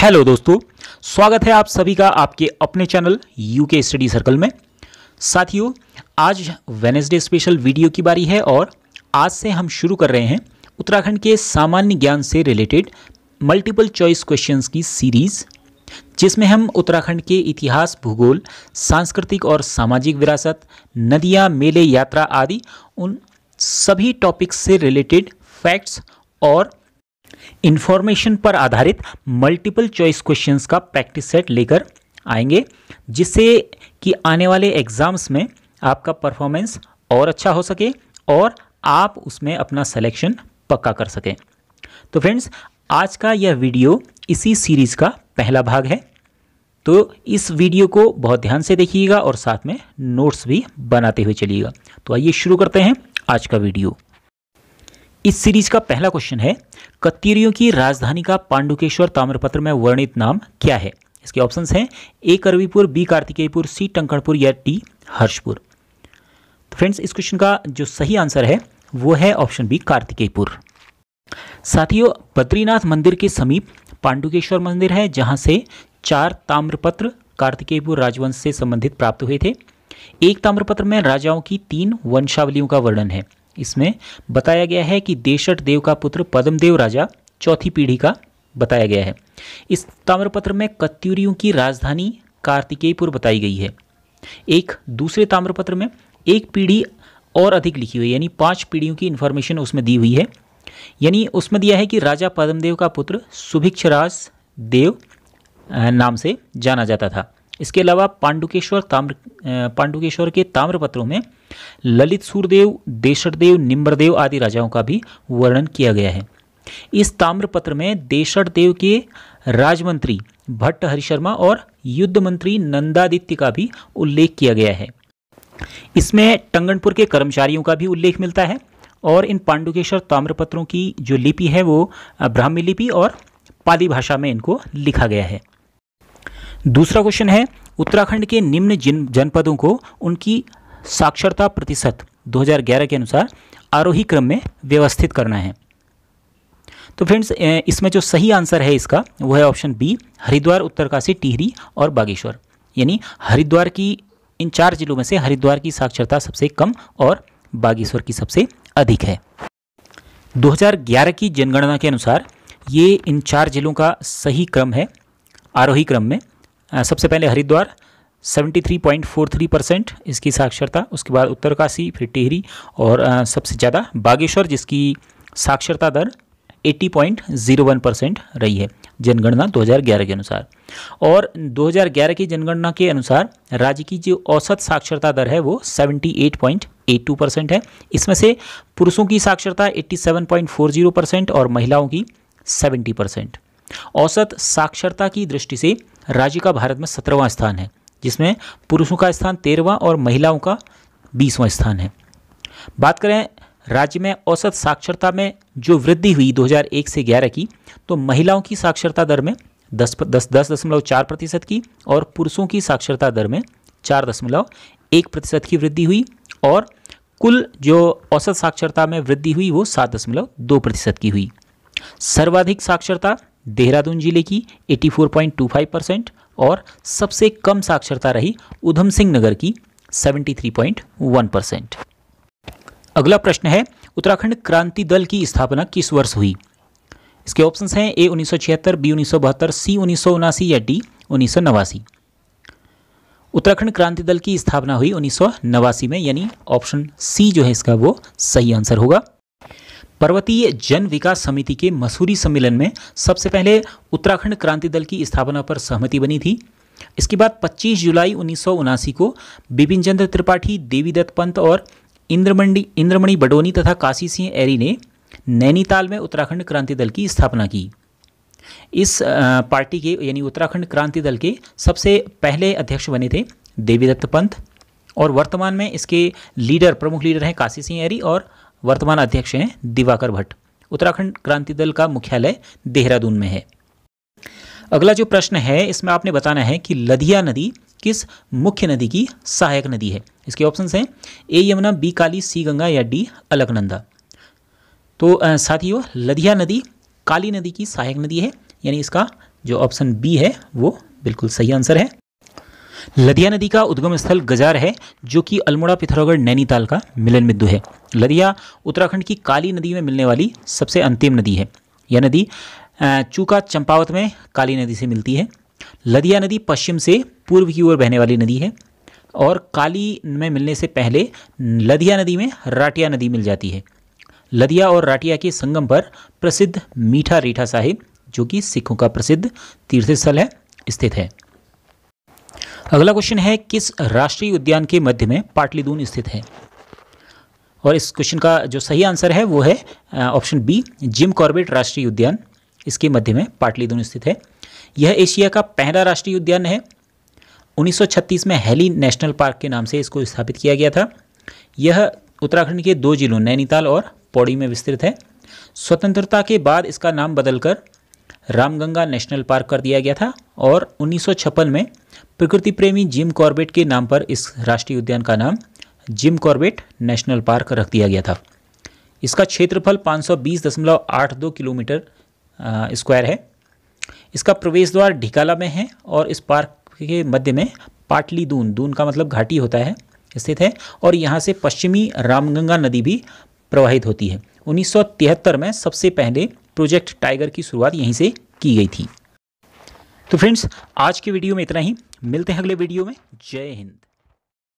hello दोस्तों स्वागत है आप सभी का आपके अपने चैनल यूके स्टडी सर्कल में साथियों आज वेनेसडे स्पेशल वीडियो की बारी है और आज से हम शुरू कर रहे हैं उत्तराखंड के सामान्य ज्ञान से रिलेटेड मल्टीपल चॉइस क्वेश्चंस की सीरीज़ जिसमें हम उत्तराखंड के इतिहास भूगोल सांस्कृतिक और सामाजिक विरासत नदियाँ मेले यात्रा आदि उन सभी टॉपिक्स से रिलेटेड फैक्ट्स और इन्फॉर्मेशन पर आधारित मल्टीपल चॉइस क्वेश्चंस का प्रैक्टिस सेट लेकर आएंगे जिससे कि आने वाले एग्ज़ाम्स में आपका परफॉर्मेंस और अच्छा हो सके और आप उसमें अपना सिलेक्शन पक्का कर सकें तो फ्रेंड्स आज का यह वीडियो इसी सीरीज़ का पहला भाग है तो इस वीडियो को बहुत ध्यान से देखिएगा और साथ में नोट्स भी बनाते हुए चलिएगा तो आइए शुरू करते हैं आज का वीडियो इस सीरीज का पहला क्वेश्चन है कत्तीरियों की राजधानी का पांडुकेश्वर ताम्रपत्र में वर्णित नाम क्या है इसके ऑप्शंस हैं ए करवीपुर बी कार्तिकेयपुर सी टंकणपुर या टी हर्षपुर तो फ्रेंड्स इस क्वेश्चन का जो सही आंसर है वो है ऑप्शन बी कार्तिकेयपुर साथियों बद्रीनाथ मंदिर के समीप पांडुकेश्वर मंदिर है जहाँ से चार ताम्रपत्र कार्तिकेयपुर राजवंश से संबंधित प्राप्त हुए थे एक ताम्रपत्र में राजाओं की तीन वंशावलियों का वर्णन है इसमें बताया गया है कि देशट देव का पुत्र पद्मदेव राजा चौथी पीढ़ी का बताया गया है इस ताम्रपत्र में कत्यूरियों की राजधानी कार्तिकेयपुर बताई गई है एक दूसरे ताम्रपत्र में एक पीढ़ी और अधिक लिखी हुई यानी पांच पीढ़ियों की इन्फॉर्मेशन उसमें दी हुई है यानी उसमें दिया है कि राजा पद्मदेव का पुत्र सुभिक्षराज देव नाम से जाना जाता था इसके अलावा पांडुकेश्वर ताम्र पांडुकेश्वर के ताम्रपत्रों में ललित सूरदेव देशरदेव निम्बरदेव आदि राजाओं का भी वर्णन किया गया है इस ताम्रपत्र में देशरदेव के राजमंत्री भट्ट हरिशर्मा और युद्ध मंत्री नंदादित्य का भी उल्लेख किया गया है इसमें टंगनपुर के कर्मचारियों का भी उल्लेख मिलता है और इन पांडुकेश्वर ताम्रपत्रों की जो लिपि है वो ब्राह्मी लिपि और पाली भाषा में इनको लिखा गया है दूसरा क्वेश्चन है उत्तराखंड के निम्न जिन जनपदों को उनकी साक्षरता प्रतिशत 2011 के अनुसार आरोही क्रम में व्यवस्थित करना है तो फ्रेंड्स इसमें जो सही आंसर है इसका वो है ऑप्शन बी हरिद्वार उत्तरकाशी टिहरी और बागेश्वर यानी हरिद्वार की इन चार जिलों में से हरिद्वार की साक्षरता सबसे कम और बागेश्वर की सबसे अधिक है 2011 की जनगणना के अनुसार ये इन चार जिलों का सही क्रम है आरोही क्रम में सबसे पहले हरिद्वार 73.43 परसेंट इसकी साक्षरता उसके बाद उत्तरकाशी फिर टिहरी और सबसे ज़्यादा बागेश्वर जिसकी साक्षरता दर 80.01 परसेंट रही है जनगणना 2011 के अनुसार और 2011 की जनगणना के अनुसार राज्य की जो औसत साक्षरता दर है वो 78.82 परसेंट है इसमें से पुरुषों की साक्षरता 87.40 परसेंट और महिलाओं की 70 परसेंट औसत साक्षरता की दृष्टि से राज्य का भारत में सत्रहवां स्थान है जिसमें पुरुषों का स्थान तेरहवां और महिलाओं का बीसवां स्थान है बात करें राज्य में औसत साक्षरता में जो वृद्धि हुई 2001 से 11 की तो महिलाओं की साक्षरता दर में दस दस दस दशमलव चार प्रतिशत की और पुरुषों की साक्षरता दर में चार दशमलव एक प्रतिशत की वृद्धि हुई और कुल जो औसत साक्षरता में वृद्धि हुई वो सात दशमलव दो प्रतिशत की हुई सर्वाधिक साक्षरता देहरादून जिले की 84.25 परसेंट और सबसे कम साक्षरता रही उधम सिंह नगर की 73.1 परसेंट अगला प्रश्न है उत्तराखंड क्रांति दल की स्थापना किस वर्ष हुई इसके ऑप्शंस हैं ए उन्नीस बी उन्नीस सी उन्नीस या डी उन्नीस उत्तराखंड क्रांति दल की स्थापना हुई उन्नीस में यानी ऑप्शन सी जो है इसका वो सही आंसर होगा पर्वतीय जन विकास समिति के मसूरी सम्मेलन में सबसे पहले उत्तराखंड क्रांति दल की स्थापना पर सहमति बनी थी इसके बाद 25 जुलाई उन्नीस को बिपिन चंद्र त्रिपाठी देवीदत्त पंत और इंद्रमंडी इंद्रमणि बडोनी तथा काशी सिंह एरी ने नैनीताल में उत्तराखंड क्रांति दल की स्थापना की इस पार्टी के यानी उत्तराखंड क्रांति दल के सबसे पहले अध्यक्ष बने थे देवीदत्त पंत और वर्तमान में इसके लीडर प्रमुख लीडर हैं काशी सिंह एरी और वर्तमान अध्यक्ष हैं दिवाकर भट्ट उत्तराखंड क्रांति दल का मुख्यालय देहरादून में है अगला जो प्रश्न है इसमें आपने बताना है कि लधिया नदी किस मुख्य नदी की सहायक नदी है इसके ऑप्शंस हैं A Yamuna B Kali C Ganga या डी अलकनंदा तो साथियों लधिया नदी काली नदी की सहायक नदी है यानी इसका जो ऑप्शन बी है वो बिल्कुल सही आंसर है लदिया नदी का उद्गम स्थल गजार है जो कि अल्मोड़ा पिथौरागढ़ नैनीताल का मिलन बिंदु है लदिया उत्तराखंड की काली नदी में मिलने वाली सबसे अंतिम नदी है यह नदी चूका चंपावत में काली नदी से मिलती है लदिया नदी पश्चिम से पूर्व की ओर बहने वाली नदी है और काली में मिलने से पहले लदिया नदी में राटिया नदी मिल जाती है लदिया और राटिया के संगम पर प्रसिद्ध मीठा रेठा साहिब जो कि सिखों का प्रसिद्ध तीर्थस्थल है स्थित है अगला क्वेश्चन है किस राष्ट्रीय उद्यान के मध्य में पाटलिदून स्थित है और इस क्वेश्चन का जो सही आंसर है वो है ऑप्शन बी जिम कॉर्बेट राष्ट्रीय उद्यान इसके मध्य में पाटलिदून स्थित है यह एशिया का पहला राष्ट्रीय उद्यान है 1936 में हेली नेशनल पार्क के नाम से इसको स्थापित किया गया था यह उत्तराखंड के दो जिलों नैनीताल और पौड़ी में विस्तृत है स्वतंत्रता के बाद इसका नाम बदलकर रामगंगा नेशनल पार्क कर दिया गया था और उन्नीस में प्रकृति प्रेमी जिम कॉर्बेट के नाम पर इस राष्ट्रीय उद्यान का नाम जिम कॉर्बेट नेशनल पार्क रख दिया गया था इसका क्षेत्रफल 520.82 किलोमीटर स्क्वायर है इसका प्रवेश द्वार ढिकाला में है और इस पार्क के मध्य में पाटली दून दून का मतलब घाटी होता है स्थित है और यहाँ से पश्चिमी रामगंगा नदी भी प्रवाहित होती है उन्नीस में सबसे पहले प्रोजेक्ट टाइगर की शुरुआत यहीं से की गई थी तो फ्रेंड्स आज के वीडियो में इतना ही मिलते हैं अगले वीडियो में जय हिंद